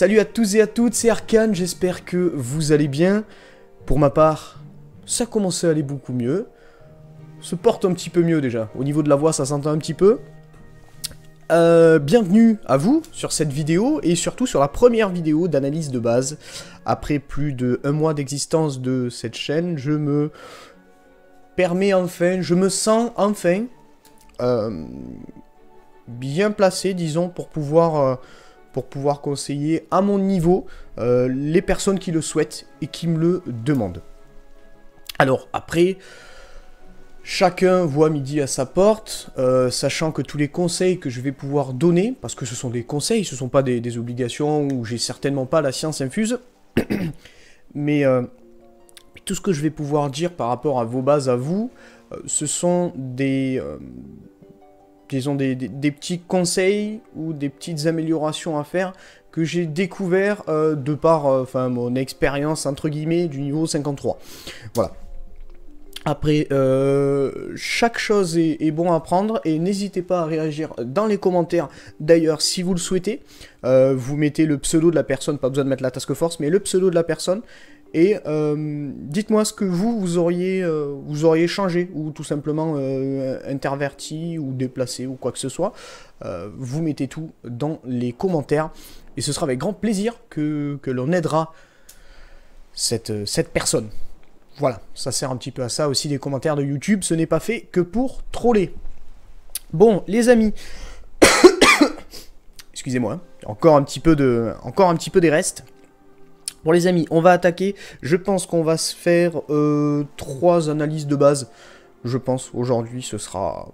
Salut à tous et à toutes, c'est Arkane, j'espère que vous allez bien. Pour ma part, ça commençait à aller beaucoup mieux. Se porte un petit peu mieux déjà. Au niveau de la voix, ça s'entend un petit peu. Euh, bienvenue à vous sur cette vidéo et surtout sur la première vidéo d'analyse de base. Après plus de un mois d'existence de cette chaîne, je me permets enfin, je me sens enfin euh, bien placé, disons, pour pouvoir... Euh, pour pouvoir conseiller à mon niveau euh, les personnes qui le souhaitent et qui me le demandent. Alors après, chacun voit midi à sa porte, euh, sachant que tous les conseils que je vais pouvoir donner, parce que ce sont des conseils, ce ne sont pas des, obligations où j'ai certainement pas la science infuse, euh, mais tout ce que je vais pouvoir dire par rapport à vos bases à vous, ce sont des, ils des, des, petits conseils ou des petites améliorations à faire que j'ai découvert euh, de par euh, mon expérience entre guillemets du niveau 53. Voilà. Après, euh, chaque chose est, est, bon à prendre et n'hésitez pas à réagir dans les commentaires. D'ailleurs, si vous le souhaitez, vous mettez le pseudo de la personne, pas besoin de mettre la task force, mais le pseudo de la personne et euh, dites-moi ce que vous, vous auriez, euh, vous auriez changé, ou tout simplement euh, interverti, ou déplacé, ou quoi que ce soit. vous mettez tout dans les commentaires. Et ce sera avec grand plaisir que, l'on aidera cette, cette personne. Voilà, ça sert un petit peu à ça aussi des commentaires de YouTube. Ce n'est pas fait que pour troller. Bon, les amis. Excusez-moi, hein. encore un petit peu de, encore un petit peu des restes. Bon les amis, on va attaquer. Je pense qu'on va se faire euh, trois analyses de base. Je pense aujourd'hui ce sera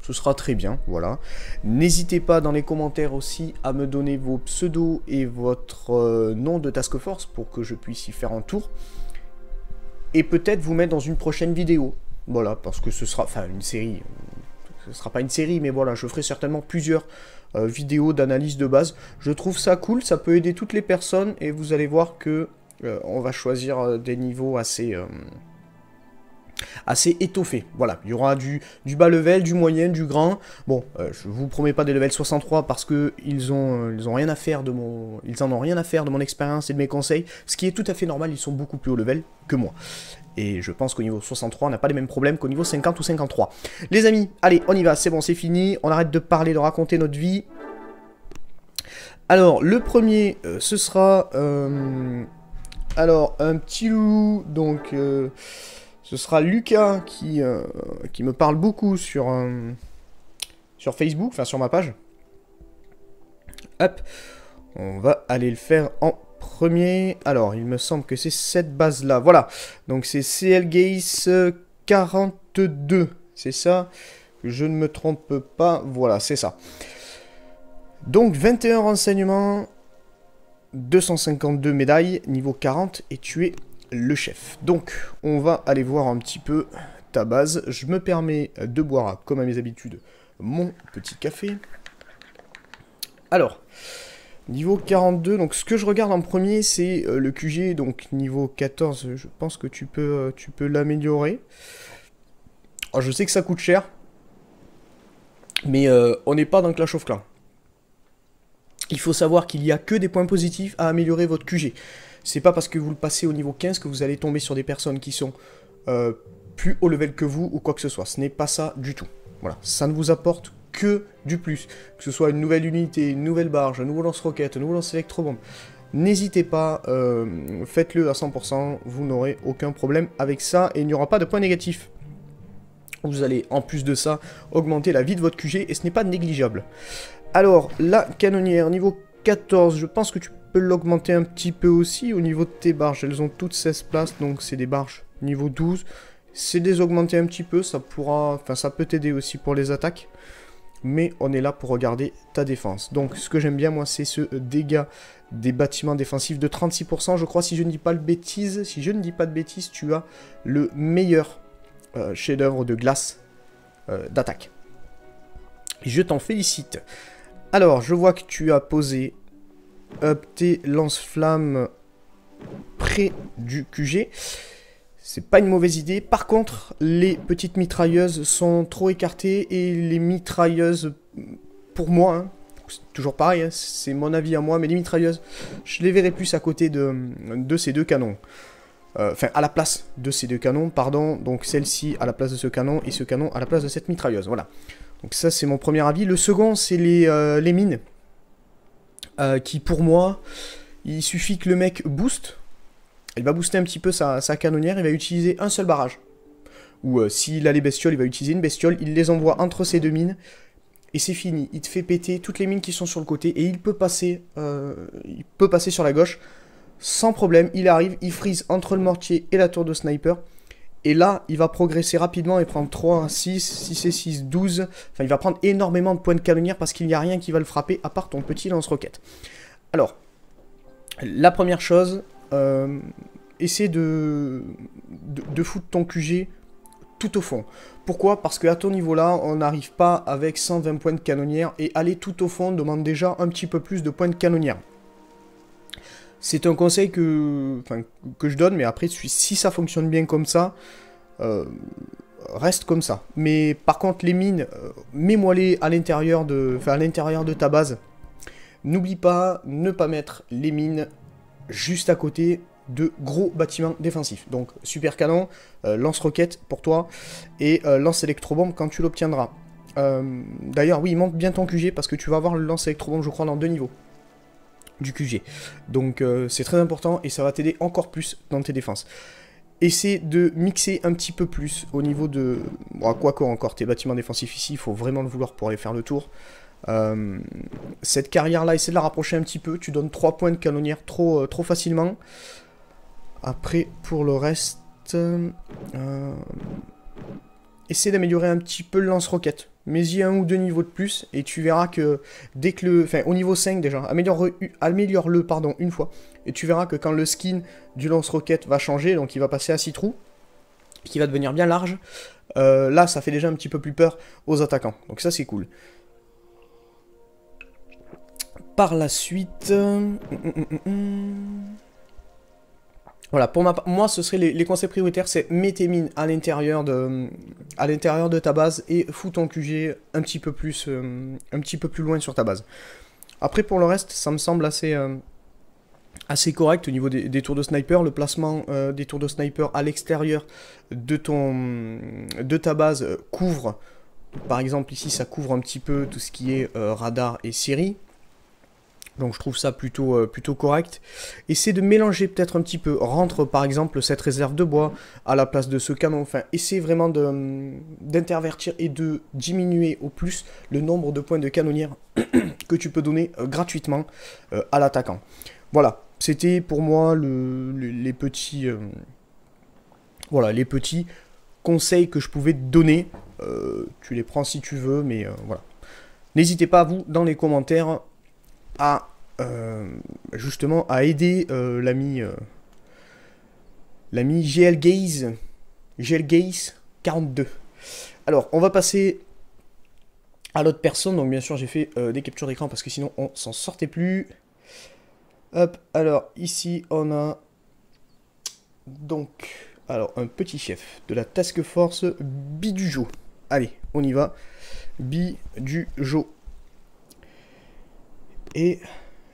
ce sera très bien, voilà. N'hésitez pas dans les commentaires aussi à me donner vos pseudos et votre euh, nom de task force pour que je puisse y faire un tour. Et peut-être vous mettre dans une prochaine vidéo. Voilà, parce que ce sera, enfin une série, ce ne sera pas une série, mais voilà, je ferai certainement plusieurs euh, vidéos d'analyse de base. Je trouve ça cool, ça peut aider toutes les personnes, et vous allez voir que euh, on va choisir euh, des niveaux assez... assez étoffés. voilà, il y aura du, bas level, du moyen, du grand, bon, je vous promets pas des levels 63 parce que ils ont, ils ont rien à faire de mon, ils en ont rien à faire de mon expérience et de mes conseils, ce qui est tout à fait normal, ils sont beaucoup plus haut level que moi, et je pense qu'au niveau 63, on n'a pas les mêmes problèmes qu'au niveau 50 ou 53. Les amis, allez, on y va, c'est bon, c'est fini. On arrête de parler, de raconter notre vie. Alors, le premier, euh, ce sera... Euh, alors, un petit loup, donc... Euh, ce sera Lucas qui, qui me parle beaucoup sur, sur Facebook, enfin sur ma page. Hop, on va aller le faire en premier. Alors, il me semble que c'est cette base-là. Voilà. Donc, c'est CLGIS 42. Euh, c'est ça Je ne me trompe pas. Voilà, c'est ça. Donc, 21 renseignements, 252 médailles, niveau 40, et tu es le chef. Donc, on va aller voir un petit peu ta base. Je me permets de boire, comme à mes habitudes, mon petit café. Alors, Niveau 42, donc ce que je regarde en premier, c'est euh, le QG, donc niveau 14, je pense que tu peux, euh, peux l'améliorer. Oh, je sais que ça coûte cher, mais euh, on n'est pas dans le Clash of Clans. Il faut savoir qu'il n'y a que des points positifs à améliorer votre QG. C'est pas parce que vous le passez au niveau 15 que vous allez tomber sur des personnes qui sont plus haut level que vous ou quoi que ce soit. Ce n'est pas ça du tout. Voilà, ça ne vous apporte que du plus. Que ce soit une nouvelle unité, une nouvelle barge, un nouveau lance-roquette, un nouveau lance-électrobombe. N'hésitez pas, euh, faites-le à 100%, vous n'aurez aucun problème avec ça et il n'y aura pas de point négatif. Vous allez en plus de ça augmenter la vie de votre QG et ce n'est pas négligeable. Alors, la canonnière niveau 14, je pense que tu peux l'augmenter un petit peu aussi au niveau de tes barges. Elles ont toutes 16 places, donc c'est des barges niveau 12. C'est des augmenter un petit peu, ça pourra, enfin ça peut t'aider aussi pour les attaques mais on est là pour regarder ta défense. Donc ce que j'aime bien moi c'est ce euh, dégât des bâtiments défensifs de 36%, je crois si je ne dis pas de bêtises, si je ne dis pas de bêtises, tu as le meilleur euh, chef-d'œuvre de glace euh, d'attaque. Je t'en félicite. Alors, je vois que tu as posé up tes lance-flammes près du QG. C'est pas une mauvaise idée. Par contre, les petites mitrailleuses sont trop écartées et les mitrailleuses, pour moi, hein, c'est toujours pareil, hein, c'est mon avis à moi, mais les mitrailleuses, je les verrai plus à côté de, de ces deux canons. Euh, enfin, à la place de ces deux canons, pardon. Donc celle-ci à la place de ce canon et ce canon à la place de cette mitrailleuse. Voilà. Donc ça, c'est mon premier avis. Le second, c'est les, euh, mines. Euh, qui, pour moi, il suffit que le mec booste il va booster un petit peu sa, canonnière, il va utiliser un seul barrage. Ou euh, s'il a les bestioles, il va utiliser une bestiole, il les envoie entre ses deux mines, et c'est fini. Il te fait péter toutes les mines qui sont sur le côté, et il peut passer, euh, il peut passer sur la gauche, sans problème, il arrive, il frise entre le mortier et la tour de sniper, et là, il va progresser rapidement et prendre 3, 6, 6 et 6, 12. Enfin, il va prendre énormément de points de canonnière parce qu'il n'y a rien qui va le frapper à part ton petit lance-roquette. Alors, la première chose, euh, essaie de, de, foutre ton QG tout au fond. Pourquoi Parce que à ton niveau-là, on n'arrive pas avec 120 points de canonnière, et aller tout au fond demande déjà un petit peu plus de points de canonnière. C'est un conseil que, que je donne, mais après, si ça fonctionne bien comme ça, euh, reste comme ça. Mais par contre, les mines, euh, mets-moi-les à l'intérieur de, à l'intérieur de ta base. N'oublie pas, ne pas mettre les mines juste à côté de gros bâtiments défensifs. Donc super canon, euh, lance-roquette pour toi, et lance euh, lance électrobombe quand tu l'obtiendras. Euh, d'ailleurs, oui, monte bien ton QG parce que tu vas avoir le lance électro électrobombe, je crois, dans deux niveaux du QG. Donc c'est très important et ça va t'aider encore plus dans tes défenses. Essaie de mixer un petit peu plus au niveau de... quoi quoi encore, tes bâtiments défensifs ici, il faut vraiment le vouloir pour aller faire le tour. Euh, cette carrière-là, essaie de la rapprocher un petit peu. Tu donnes 3 points de canonnière trop, euh, trop facilement. Après, pour le reste, euh, essaie d'améliorer un petit peu le lance-roquette. Mets-y un ou deux niveaux de plus et tu verras que dès que le... Enfin, au niveau 5 déjà, améliore-le pardon une fois. Et tu verras que quand le skin du lance-roquette va changer, donc il va passer à 6 trous, qui va devenir bien large, là, ça fait déjà un petit peu plus peur aux attaquants. Donc ça, c'est cool par la suite... Euh, mm, mm, mm, voilà, pour ma, moi, ce serait les, conseils prioritaires, c'est mets tes mines à l'intérieur de, de ta base et fous ton QG un petit peu plus, euh, un petit peu plus loin sur ta base. Après, pour le reste, ça me semble assez, euh, assez correct au niveau des, tours de sniper. Le placement des tours de sniper à l'extérieur de de ta base couvre, par exemple ici, ça couvre un petit peu tout ce qui est radar et série. Donc je trouve ça plutôt, euh, plutôt correct. Essayez de mélanger peut-être un petit peu. Rentre par exemple cette réserve de bois à la place de ce canon. Enfin, essayez vraiment hum, d'intervertir et de diminuer au plus le nombre de points de canonnière que tu peux donner euh, gratuitement euh, à l'attaquant. Voilà, c'était pour moi les petits... voilà, les petits conseils que je pouvais te donner. tu les prends si tu veux, mais voilà. N'hésitez pas, vous, dans les commentaires, à euh, justement à aider euh, l'ami euh, l'ami GL Gaze gel Gaze 42. Alors, on va passer à l'autre personne. Donc, bien sûr, j'ai fait des captures d'écran parce que sinon, on s'en sortait plus. Hop, alors ici, on a donc alors un petit chef de la task force Bidujo. Allez, on y va. Bidujo. Et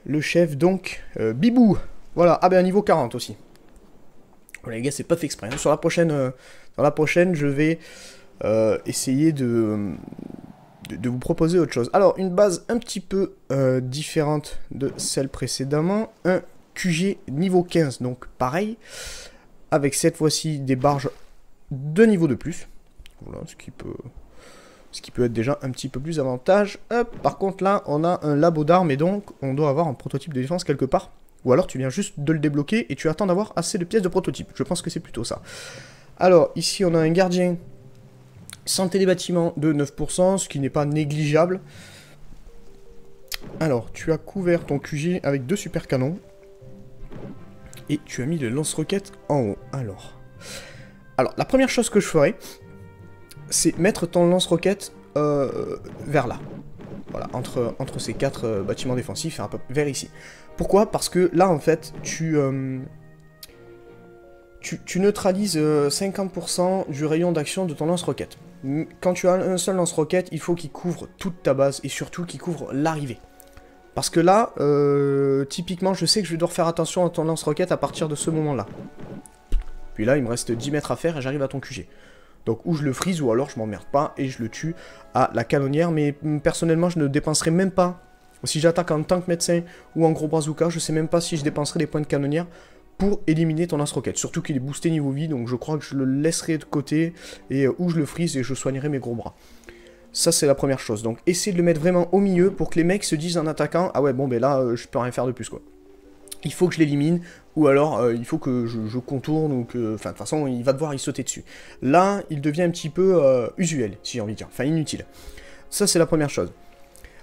le chef, donc, euh, Bibou. Voilà, ah ben niveau 40 aussi. Voilà, les gars, c'est pas fait exprès. Hein. Sur la prochaine, euh, la prochaine, je vais euh, essayer de, de, de, vous proposer autre chose. Alors, une base un petit peu différente de celle précédemment. Un QG niveau 15, donc pareil. Avec cette fois-ci des barges de niveau de plus. Voilà, ce qui peut ce qui peut être déjà un petit peu plus avantage. par contre là, on a un labo d'armes et donc on doit avoir un prototype de défense quelque part. Ou alors tu viens juste de le débloquer et tu attends d'avoir assez de pièces de prototype. Je pense que c'est plutôt ça. Alors, ici on a un gardien santé des bâtiments de 9%, ce qui n'est pas négligeable. Alors, tu as couvert ton QG avec deux super canons. Et tu as mis le lance-roquette en haut. Alors... Alors, la première chose que je ferai, c'est mettre ton lance-roquette euh, vers là. Voilà, entre, entre ces quatre euh, bâtiments défensifs, un vers ici. Pourquoi Parce que là, en fait, tu, euh, tu, tu, neutralises 50% du rayon d'action de ton lance-roquette. Quand tu as un seul lance-roquette, il faut qu'il couvre toute ta base et surtout qu'il couvre l'arrivée. Parce que là, typiquement, je sais que je vais devoir faire attention à ton lance-roquette à partir de ce moment-là. Puis là, il me reste 10 mètres à faire et j'arrive à ton QG. Donc ou je le frise ou alors je m'emmerde pas et je le tue à la canonnière. Mais personnellement je ne dépenserai même pas. Si j'attaque en tant que médecin ou en gros bazooka, je sais même pas si je dépenserai des points de canonnière pour éliminer ton As Rocket. Surtout qu'il est boosté niveau vie, donc je crois que je le laisserai de côté et euh, ou je le frise et je soignerai mes gros bras. Ça, c'est la première chose. Donc, essayez de le mettre vraiment au milieu pour que les mecs se disent en attaquant « Ah ouais, bon, ben là, euh, je peux rien faire de plus, quoi. » il faut que je l'élimine, ou alors euh, il faut que je, contourne, ou que... Enfin, de toute façon, il va devoir y sauter dessus. Là, il devient un petit peu euh, usuel, si j'ai envie de dire. Enfin, inutile. Ça, c'est la première chose.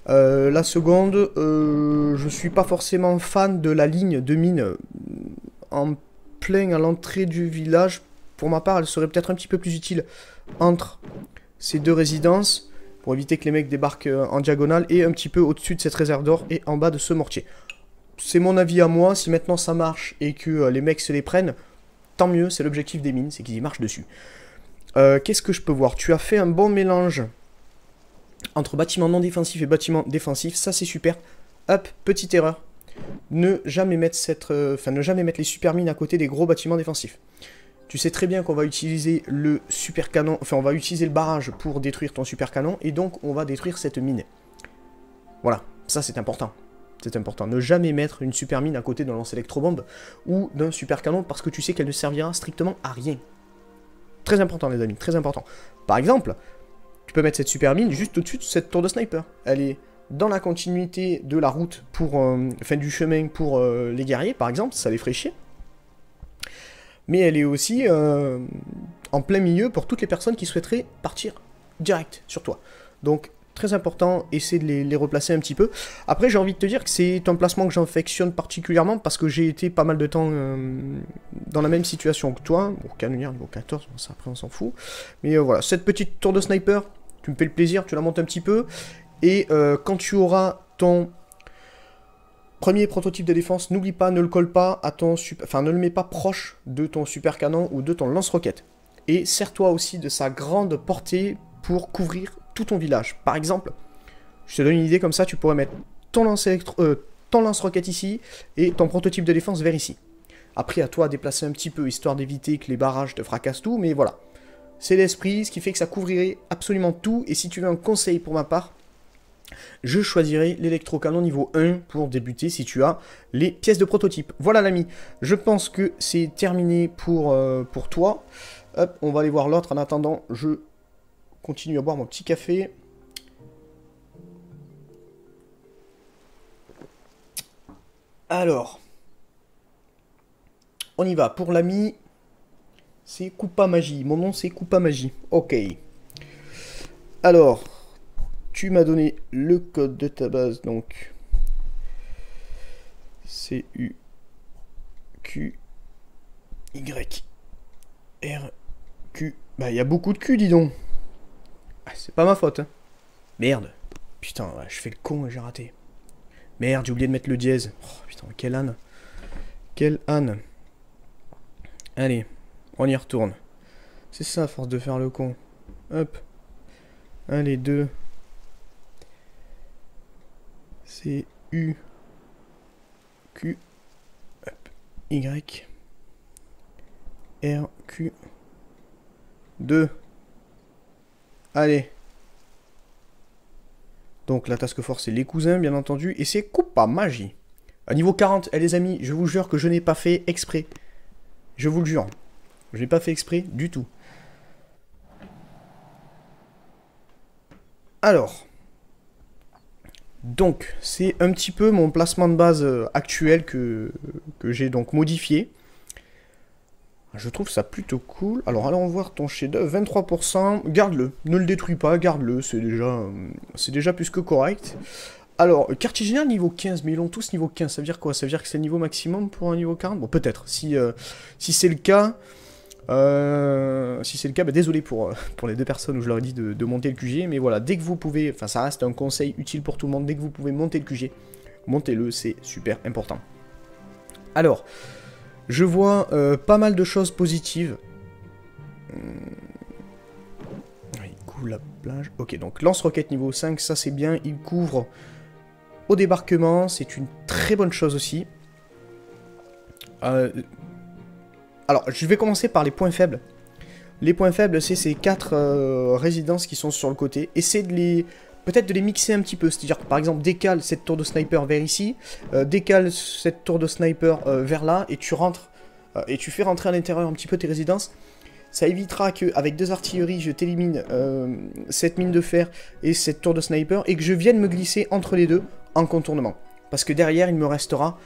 Euh, la seconde, je suis pas forcément fan de la ligne de mine en plein à l'entrée du village. Pour ma part, elle serait peut-être un petit peu plus utile entre ces deux résidences, pour éviter que les mecs débarquent en diagonale, et un petit peu au-dessus de cette réserve d'or, et en bas de ce mortier c'est mon avis à moi, si maintenant ça marche et que euh, les mecs se les prennent, tant mieux, c'est l'objectif des mines, c'est qu'ils y marchent dessus. Euh, qu'est-ce que je peux voir Tu as fait un bon mélange entre bâtiment non défensif et bâtiment défensif, ça c'est super. Hop, petite erreur. Ne jamais mettre cette, euh, ne jamais mettre les super mines à côté des gros bâtiments défensifs. Tu sais très bien qu'on va utiliser le super canon, enfin on va utiliser le barrage pour détruire ton super canon et donc on va détruire cette mine. Voilà, ça c'est important. C'est important. Ne jamais mettre une super mine à côté d'un lance électrobombe ou d'un super canon parce que tu sais qu'elle ne servira strictement à rien. Très important, les amis, très important. Par exemple, tu peux mettre cette super mine juste au-dessus de cette tour de sniper. Elle est dans la continuité de la route pour. Euh, fin du chemin pour euh, les guerriers, par exemple, ça les ferait chier. Mais elle est aussi euh, en plein milieu pour toutes les personnes qui souhaiteraient partir direct sur toi. Donc, très important, essayer de les, replacer un petit peu. Après, j'ai envie de te dire que c'est un placement que j'affectionne particulièrement parce que j'ai été pas mal de temps euh, dans la même situation que toi. Bon, canonnière niveau 14, ça après on s'en fout. Mais euh, voilà, cette petite tour de sniper, tu me fais le plaisir, tu la montes un petit peu. Et euh, quand tu auras ton premier prototype de défense, n'oublie pas, ne le colle pas à ton super... Enfin, ne le mets pas proche de ton super canon ou de ton lance-roquette. Et sers-toi aussi de sa grande portée pour couvrir ton village. Par exemple, je te donne une idée comme ça, tu pourrais mettre ton lance électro, euh, ton lance ici et ton prototype de défense vers ici. Après, à toi de déplacer un petit peu, histoire d'éviter que les barrages te fracassent tout, mais voilà. C'est l'esprit, ce qui fait que ça couvrirait absolument tout, et si tu veux un conseil pour ma part, je choisirai l'électrocanon niveau 1 pour débuter si tu as les pièces de prototype. Voilà l'ami, je pense que c'est terminé pour, euh, pour toi. Hop, on va aller voir l'autre. En attendant, je continue à boire mon petit café. Alors, on y va. Pour l'ami, c'est Coupa Magie. Mon nom, c'est Coupa Magie. Ok. Alors, tu m'as donné le code de ta base, donc... C U Q Y R Q. Bah, il y a beaucoup de Q, dis donc. Ah, c'est pas ma faute. Hein. Merde. Putain, je fais le con et j'ai raté. Merde, j'ai oublié de mettre le dièse. Oh, putain, quel âne. Quel âne. Allez, on y retourne. C'est ça, force de faire le con. Hop. Allez, deux. C'est U. Q. Hop. Y. R. Q. 2. Allez. Donc la task force, c'est les cousins, bien entendu. Et c'est pas Magie. À niveau 40, eh, les amis, je vous jure que je n'ai pas fait exprès. Je vous le jure. Je n'ai pas fait exprès du tout. Alors. Donc, c'est un petit peu mon placement de base euh, actuel que j'ai donc modifié. Je trouve ça plutôt cool. Alors allons voir ton chef-d'œuvre. 23%, garde-le. Ne le détruis pas, garde-le. C'est déjà, euh, c'est déjà plus que correct. Alors, quartier général niveau 15, mais ils l'ont tous niveau 15. Ça veut dire quoi Ça veut dire que c'est le niveau maximum pour un niveau 40 Bon, peut-être. Si, euh, si c'est le cas, euh, si c'est le cas, bah, désolé pour, pour les deux personnes où je leur ai dit de, de, monter le QG. Mais voilà, dès que vous pouvez, enfin ça reste un conseil utile pour tout le monde, dès que vous pouvez monter le QG, montez-le, c'est super important. Alors, je vois euh, pas mal de choses positives. Hmm. Il couvre la plage. Ok, donc lance-roquette niveau 5, ça c'est bien. Il couvre au débarquement, c'est une très bonne chose aussi. Euh, alors, je vais commencer par les points faibles. Les points faibles, c'est ces 4 euh, résidences qui sont sur le côté. Essayez de les peut-être de les mixer un petit peu. C'est-à-dire que par exemple, décale cette tour de sniper vers ici, euh, décale cette tour de sniper euh, vers là, et tu rentres, euh, et tu fais rentrer à l'intérieur un petit peu tes résidences. Ça évitera qu'avec deux artilleries, je t'élimine cette mine de fer et cette tour de sniper, et que je vienne me glisser entre les deux en contournement. Parce que derrière, il me restera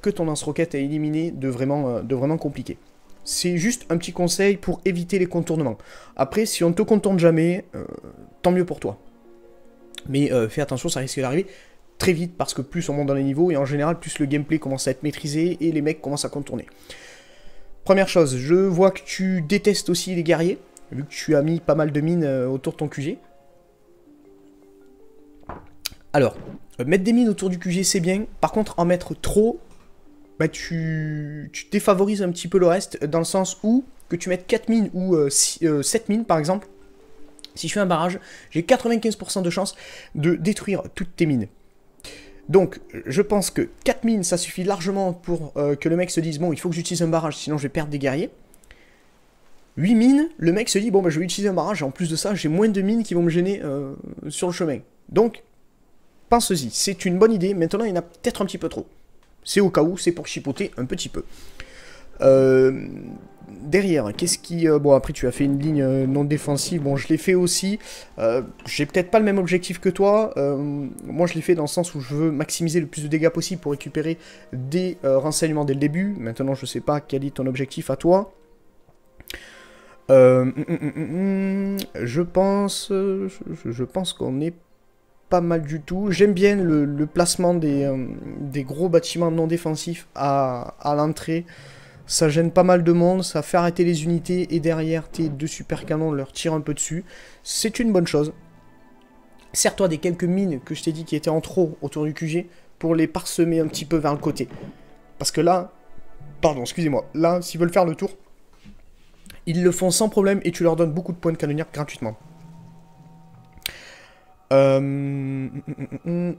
que ton lance-roquette à éliminer de vraiment, de vraiment compliqué. C'est juste un petit conseil pour éviter les contournements. Après, si on ne te contourne jamais, tant mieux pour toi. Mais euh, fais attention, ça risque d'arriver très vite parce que plus on monte dans les niveaux et en général plus le gameplay commence à être maîtrisé et les mecs commencent à contourner. Première chose, je vois que tu détestes aussi les guerriers, vu que tu as mis pas mal de mines euh, autour de ton QG. Alors, euh, mettre des mines autour du QG c'est bien, par contre en mettre trop, bah tu, défavorises un petit peu le reste, dans le sens où que tu mettes 4 mines ou 7 mines par exemple, si je fais un barrage, j'ai 95% de chance de détruire toutes tes mines. Donc, je pense que 4 mines, ça suffit largement pour euh, que le mec se dise « Bon, il faut que j'utilise un barrage, sinon je vais perdre des guerriers. » 8 mines, le mec se dit « Bon, bah, je vais utiliser un barrage, et en plus de ça, j'ai moins de mines qui vont me gêner euh, sur le chemin. » Donc, pense-y, c'est une bonne idée. Maintenant, il y en a peut-être un petit peu trop. C'est au cas où, c'est pour chipoter un petit peu. Euh, derrière, qu'est-ce qui... Euh, bon, après, tu as fait une ligne euh, non défensive. Bon, je l'ai fait aussi. Euh, j'ai peut-être pas le même objectif que toi. moi, je l'ai fait dans le sens où je veux maximiser le plus de dégâts possible pour récupérer des renseignements dès le début. Maintenant, je sais pas quel est ton objectif à toi. Hum, hum, hum, je pense... Je, pense qu'on est pas mal du tout. J'aime bien le, placement des, des gros bâtiments non défensifs à, à l'entrée ça gêne pas mal de monde, ça fait arrêter les unités et derrière tes deux super canons leur tirent un peu dessus. C'est une bonne chose. Sers-toi des quelques mines que je t'ai dit qui étaient en trop autour du QG pour les parsemer un petit peu vers le côté. Parce que là, pardon, excusez-moi, là, s'ils veulent faire le tour, ils le font sans problème et tu leur donnes beaucoup de points de canonnière gratuitement. Euh, mm, mm, mm,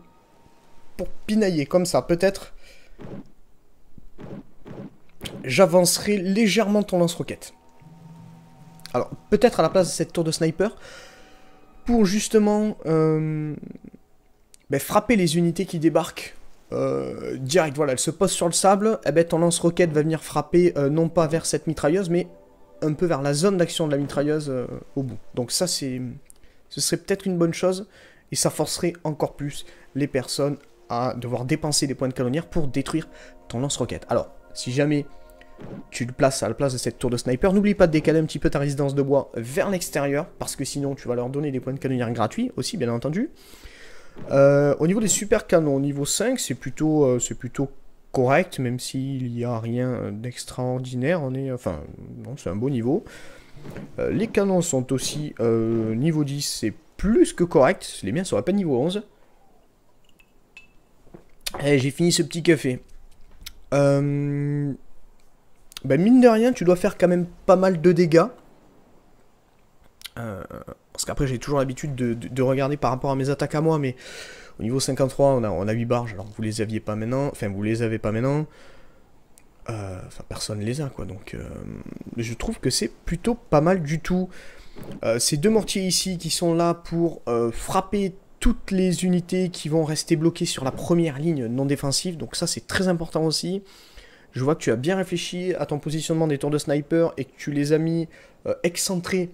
pour pinailler comme ça, peut-être j'avancerai légèrement ton lance-roquette. Alors, peut-être à la place de cette tour de sniper, pour justement euh, ben, frapper les unités qui débarquent euh, direct. Voilà, elle se pose sur le sable, eh ben, ton lance-roquette va venir frapper euh, non pas vers cette mitrailleuse, mais un peu vers la zone d'action de la mitrailleuse au bout. Donc ça, c'est, ce serait peut-être une bonne chose, et ça forcerait encore plus les personnes à devoir dépenser des points de canonnière pour détruire ton lance-roquette. Alors, si jamais tu le places à la place de cette tour de sniper, n'oublie pas de décaler un petit peu ta résidence de bois vers l'extérieur, parce que sinon tu vas leur donner des points de canonnière gratuits aussi, bien entendu. Euh, au niveau des super canons, niveau 5, c'est plutôt, euh, plutôt correct, même s'il n'y a rien d'extraordinaire. enfin, non, c'est un beau niveau. Euh, les canons sont aussi niveau 10, c'est plus que correct. Les miens sont à peine niveau 11. Et eh, j'ai fini ce petit café. Ben, mine de rien, tu dois faire quand même pas mal de dégâts. Euh, parce qu'après, j'ai toujours l'habitude de, regarder par rapport à mes attaques à moi, mais au niveau 53, on a, 8 barges, alors vous les aviez pas maintenant, enfin, vous les avez pas maintenant. Euh, enfin, personne les a, quoi, donc je trouve que c'est plutôt pas mal du tout. ces deux mortiers ici qui sont là pour frapper toutes les unités qui vont rester bloquées sur la première ligne non défensive, donc ça c'est très important aussi. Je vois que tu as bien réfléchi à ton positionnement des tours de sniper et que tu les as mis euh, excentrés,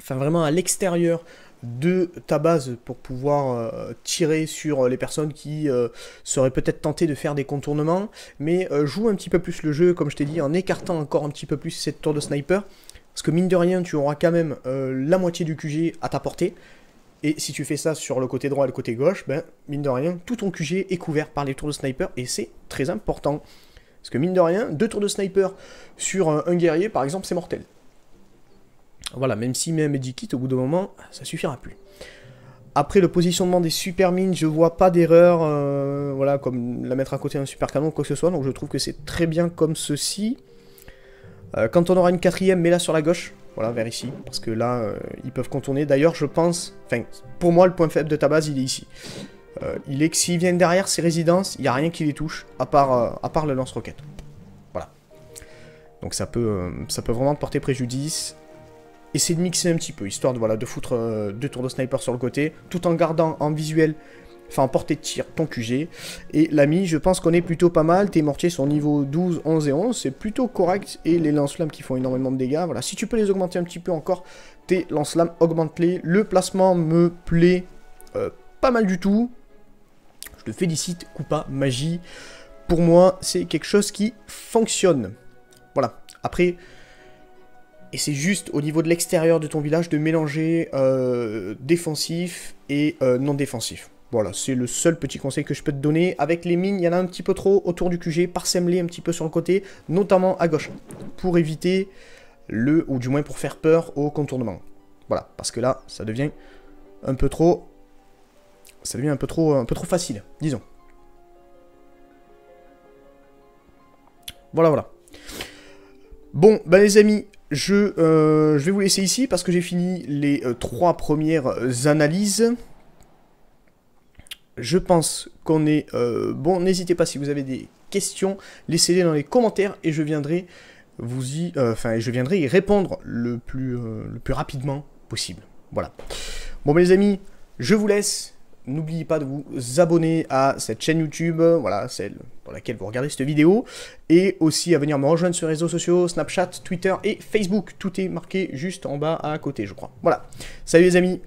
enfin vraiment à l'extérieur de ta base pour pouvoir euh, tirer sur les personnes qui euh, seraient peut-être tentées de faire des contournements, mais joue un petit peu plus le jeu, comme je t'ai dit, en écartant encore un petit peu plus cette tour de sniper, parce que mine de rien, tu auras quand même la moitié du QG à ta portée, et si tu fais ça sur le côté droit et le côté gauche, ben, mine de rien, tout ton QG est couvert par les tours de sniper, et c'est très important. Parce que mine de rien, deux tours de sniper sur un, guerrier, par exemple, c'est mortel. Voilà, même si met un medikit, au bout d'un moment, ça suffira plus. Après le positionnement des super mines, je vois pas d'erreur, euh, voilà, comme la mettre à côté d'un super canon ou quoi que ce soit, donc je trouve que c'est très bien comme ceci. Euh, quand on aura une quatrième, mets-la sur la gauche, voilà, vers ici, parce que là, euh, ils peuvent contourner. D'ailleurs, je pense... Enfin, pour moi, le point faible de ta base, il est ici. Euh, il est que s'ils viennent derrière ces résidences, il n'y a rien qui les touche, à part, euh, à part le lance-roquette. Voilà. Donc ça peut, ça peut vraiment porter préjudice. Essayez de mixer un petit peu, histoire de, voilà, de foutre deux tours de sniper sur le côté, tout en gardant en visuel enfin en portée de tir, ton QG. Et l'ami, je pense qu'on est plutôt pas mal. Tes mortiers sont niveau 12, 11 et 11, c'est plutôt correct. Et les lance-flammes qui font énormément de dégâts, voilà. Si tu peux les augmenter un petit peu encore, tes lance-flammes, augmente-les. Le placement me plaît euh, pas mal du tout. Je te félicite, Koopa, magie. Pour moi, c'est quelque chose qui fonctionne. Voilà. Après, et c'est juste au niveau de l'extérieur de ton village de mélanger euh, défensif et euh, non défensif. Voilà, c'est le seul petit conseil que je peux te donner. Avec les mines, il y en a un petit peu trop autour du QG, Parsemme-les un petit peu sur le côté, notamment à gauche, pour éviter le, ou du moins pour faire peur au contournement. Voilà, parce que là, ça devient un peu trop, ça devient un peu trop, un peu trop facile, disons. Voilà, voilà. Bon, ben les amis, je, euh, je vais vous laisser ici parce que j'ai fini les euh, trois premières analyses je pense qu'on est euh, bon. N'hésitez pas si vous avez des questions, laissez-les dans les commentaires et je viendrai vous y, euh, enfin, je viendrai y répondre le plus, euh, le plus rapidement possible. Voilà. Bon, mes ben, amis, je vous laisse. N'oubliez pas de vous abonner à cette chaîne YouTube, voilà, celle dans laquelle vous regardez cette vidéo, et aussi à venir me rejoindre sur les réseaux sociaux, Snapchat, Twitter et Facebook. Tout est marqué juste en bas à côté, je crois. Voilà. Salut les amis, ciao